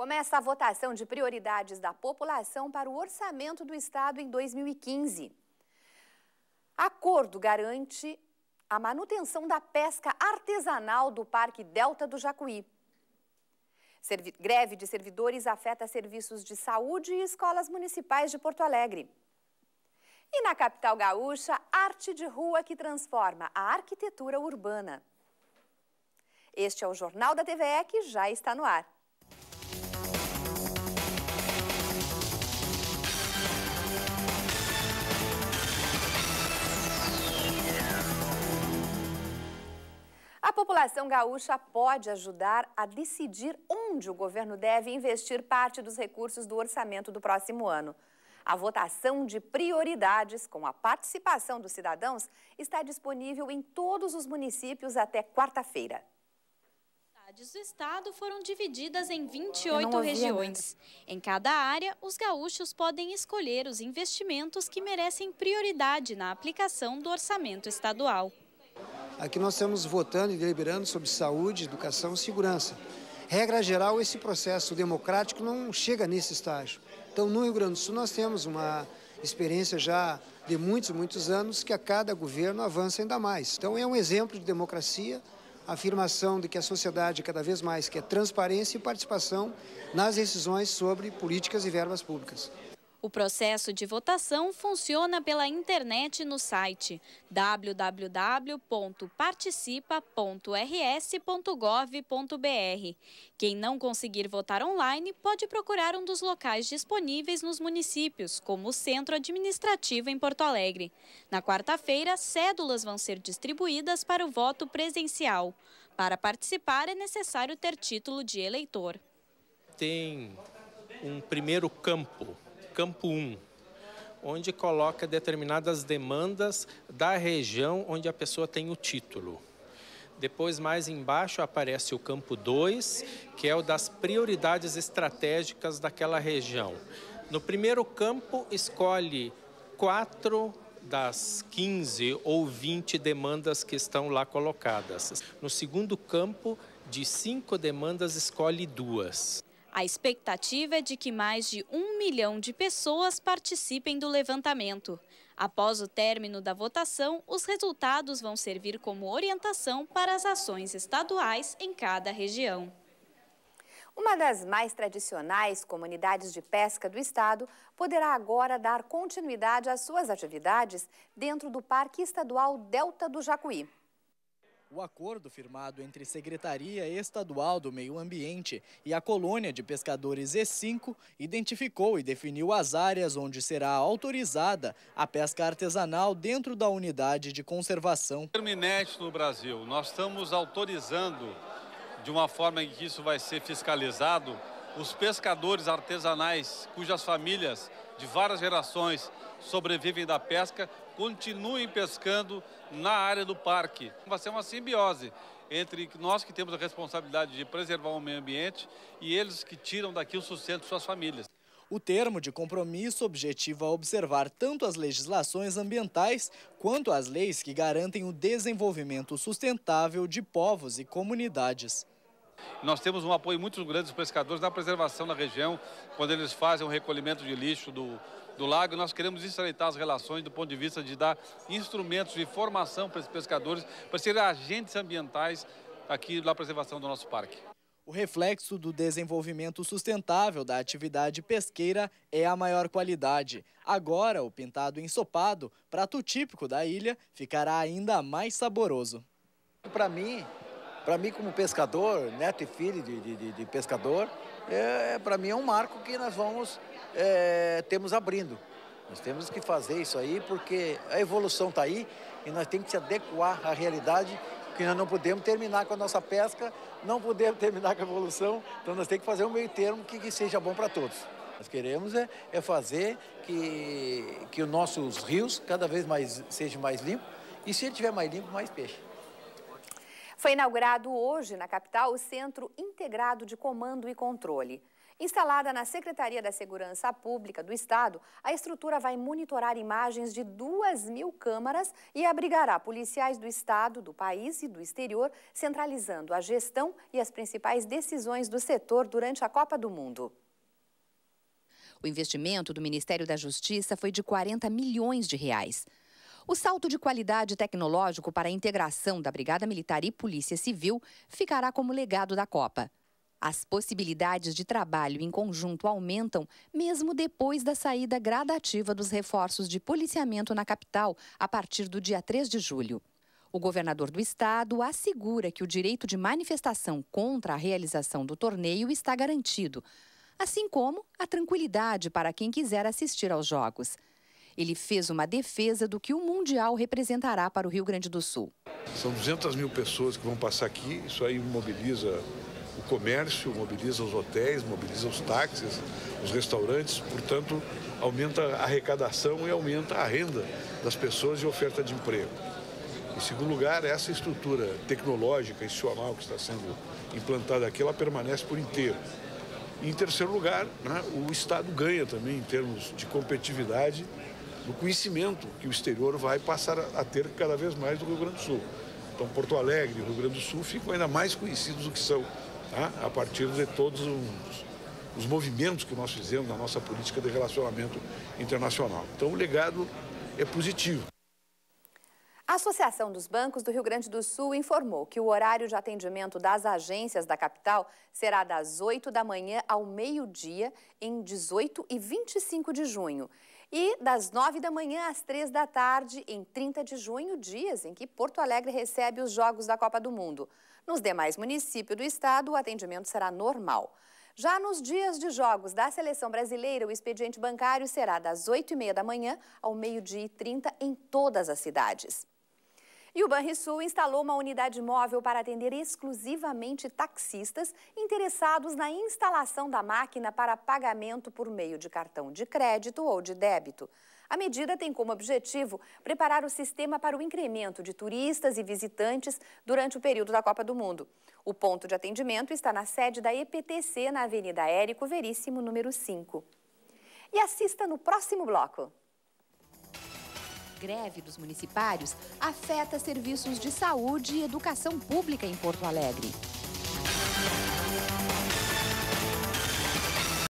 Começa a votação de prioridades da população para o orçamento do Estado em 2015. Acordo garante a manutenção da pesca artesanal do Parque Delta do Jacuí. Servi greve de servidores afeta serviços de saúde e escolas municipais de Porto Alegre. E na capital gaúcha, arte de rua que transforma a arquitetura urbana. Este é o Jornal da TVE que já está no ar. população gaúcha pode ajudar a decidir onde o governo deve investir parte dos recursos do orçamento do próximo ano. A votação de prioridades com a participação dos cidadãos está disponível em todos os municípios até quarta-feira cidades do estado foram divididas em 28 regiões. Nada. Em cada área, os gaúchos podem escolher os investimentos que merecem prioridade na aplicação do orçamento estadual. Aqui nós estamos votando e deliberando sobre saúde, educação e segurança. Regra geral, esse processo democrático não chega nesse estágio. Então, no Rio Grande do Sul, nós temos uma experiência já de muitos, muitos anos que a cada governo avança ainda mais. Então, é um exemplo de democracia, a afirmação de que a sociedade é cada vez mais quer é transparência e participação nas decisões sobre políticas e verbas públicas. O processo de votação funciona pela internet no site www.participa.rs.gov.br. Quem não conseguir votar online pode procurar um dos locais disponíveis nos municípios, como o Centro Administrativo em Porto Alegre. Na quarta-feira, cédulas vão ser distribuídas para o voto presencial. Para participar, é necessário ter título de eleitor. Tem um primeiro campo campo 1, onde coloca determinadas demandas da região onde a pessoa tem o título. Depois, mais embaixo, aparece o campo 2, que é o das prioridades estratégicas daquela região. No primeiro campo, escolhe quatro das 15 ou 20 demandas que estão lá colocadas. No segundo campo, de cinco demandas, escolhe duas. A expectativa é de que mais de um milhão de pessoas participem do levantamento. Após o término da votação, os resultados vão servir como orientação para as ações estaduais em cada região. Uma das mais tradicionais comunidades de pesca do estado poderá agora dar continuidade às suas atividades dentro do Parque Estadual Delta do Jacuí. O acordo firmado entre Secretaria Estadual do Meio Ambiente e a colônia de pescadores E5 identificou e definiu as áreas onde será autorizada a pesca artesanal dentro da unidade de conservação. Terminete no Brasil, nós estamos autorizando de uma forma em que isso vai ser fiscalizado os pescadores artesanais cujas famílias de várias gerações sobrevivem da pesca continuem pescando na área do parque. Vai ser uma simbiose entre nós que temos a responsabilidade de preservar o meio ambiente e eles que tiram daqui o sustento de suas famílias. O termo de compromisso objetiva observar tanto as legislações ambientais quanto as leis que garantem o desenvolvimento sustentável de povos e comunidades. Nós temos um apoio muito grande dos pescadores na preservação da região, quando eles fazem o recolhimento de lixo do, do lago. Nós queremos estreitar as relações do ponto de vista de dar instrumentos de formação para esses pescadores, para serem agentes ambientais aqui na preservação do nosso parque. O reflexo do desenvolvimento sustentável da atividade pesqueira é a maior qualidade. Agora, o pintado ensopado, prato típico da ilha, ficará ainda mais saboroso. Para mim, para mim, como pescador, neto e filho de, de, de pescador, é, é para mim é um marco que nós vamos, é, temos abrindo. Nós temos que fazer isso aí porque a evolução está aí e nós temos que se adequar à realidade, Que nós não podemos terminar com a nossa pesca, não podemos terminar com a evolução, então nós temos que fazer um meio termo que, que seja bom para todos. Nós queremos é, é fazer que, que os nossos rios cada vez mais sejam mais limpos e se ele tiver mais limpo, mais peixe. Foi inaugurado hoje na capital o Centro Integrado de Comando e Controle. Instalada na Secretaria da Segurança Pública do Estado, a estrutura vai monitorar imagens de duas mil câmaras e abrigará policiais do Estado, do país e do exterior, centralizando a gestão e as principais decisões do setor durante a Copa do Mundo. O investimento do Ministério da Justiça foi de 40 milhões de reais. O salto de qualidade tecnológico para a integração da Brigada Militar e Polícia Civil ficará como legado da Copa. As possibilidades de trabalho em conjunto aumentam mesmo depois da saída gradativa dos reforços de policiamento na capital a partir do dia 3 de julho. O governador do estado assegura que o direito de manifestação contra a realização do torneio está garantido, assim como a tranquilidade para quem quiser assistir aos jogos. Ele fez uma defesa do que o Mundial representará para o Rio Grande do Sul. São 200 mil pessoas que vão passar aqui, isso aí mobiliza o comércio, mobiliza os hotéis, mobiliza os táxis, os restaurantes, portanto, aumenta a arrecadação e aumenta a renda das pessoas e oferta de emprego. Em segundo lugar, essa estrutura tecnológica, institucional que está sendo implantada aqui, ela permanece por inteiro. em terceiro lugar, né, o Estado ganha também em termos de competitividade do conhecimento que o exterior vai passar a ter cada vez mais do Rio Grande do Sul. Então, Porto Alegre e Rio Grande do Sul ficam ainda mais conhecidos do que são, tá? a partir de todos os, os movimentos que nós fizemos na nossa política de relacionamento internacional. Então, o legado é positivo. A Associação dos Bancos do Rio Grande do Sul informou que o horário de atendimento das agências da capital será das 8 da manhã ao meio-dia em 18 e 25 de junho. E das 9 da manhã às 3 da tarde, em 30 de junho, dias em que Porto Alegre recebe os Jogos da Copa do Mundo. Nos demais municípios do estado, o atendimento será normal. Já nos dias de jogos da seleção brasileira, o expediente bancário será das 8h30 da manhã ao meio-dia e 30 em todas as cidades. E o Banrisul instalou uma unidade móvel para atender exclusivamente taxistas interessados na instalação da máquina para pagamento por meio de cartão de crédito ou de débito. A medida tem como objetivo preparar o sistema para o incremento de turistas e visitantes durante o período da Copa do Mundo. O ponto de atendimento está na sede da EPTC, na Avenida Érico Veríssimo, número 5. E assista no próximo bloco greve dos municipários afeta serviços de saúde e educação pública em Porto Alegre.